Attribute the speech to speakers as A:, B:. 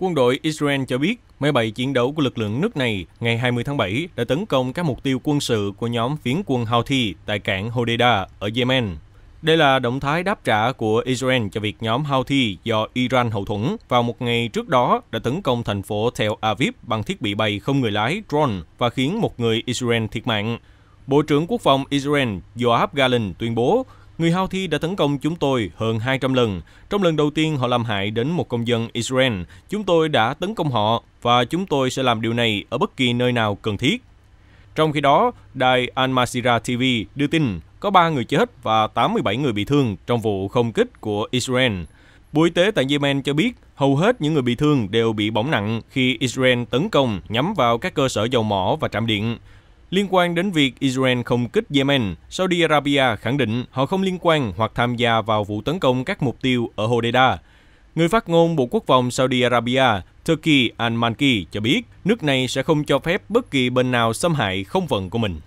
A: Quân đội Israel cho biết máy bay chiến đấu của lực lượng nước này ngày 20 tháng 7 đã tấn công các mục tiêu quân sự của nhóm phiến quân Houthi tại cảng Hodeida ở Yemen. Đây là động thái đáp trả của Israel cho việc nhóm Houthi do Iran hậu thuẫn vào một ngày trước đó đã tấn công thành phố Tel Aviv bằng thiết bị bay không người lái drone và khiến một người Israel thiệt mạng. Bộ trưởng Quốc phòng Israel Yoav Galin tuyên bố Người Houthi đã tấn công chúng tôi hơn 200 lần. Trong lần đầu tiên họ làm hại đến một công dân Israel. Chúng tôi đã tấn công họ và chúng tôi sẽ làm điều này ở bất kỳ nơi nào cần thiết. Trong khi đó, đài Al Masira TV đưa tin có 3 người chết và 87 người bị thương trong vụ không kích của Israel. Bộ Y tế tại Yemen cho biết hầu hết những người bị thương đều bị bỏng nặng khi Israel tấn công nhắm vào các cơ sở dầu mỏ và trạm điện. Liên quan đến việc Israel không kích Yemen, Saudi Arabia khẳng định họ không liên quan hoặc tham gia vào vụ tấn công các mục tiêu ở Hodeidah. Người phát ngôn Bộ Quốc phòng Saudi Arabia, Turkey Al-Malki cho biết nước này sẽ không cho phép bất kỳ bên nào xâm hại không phận của mình.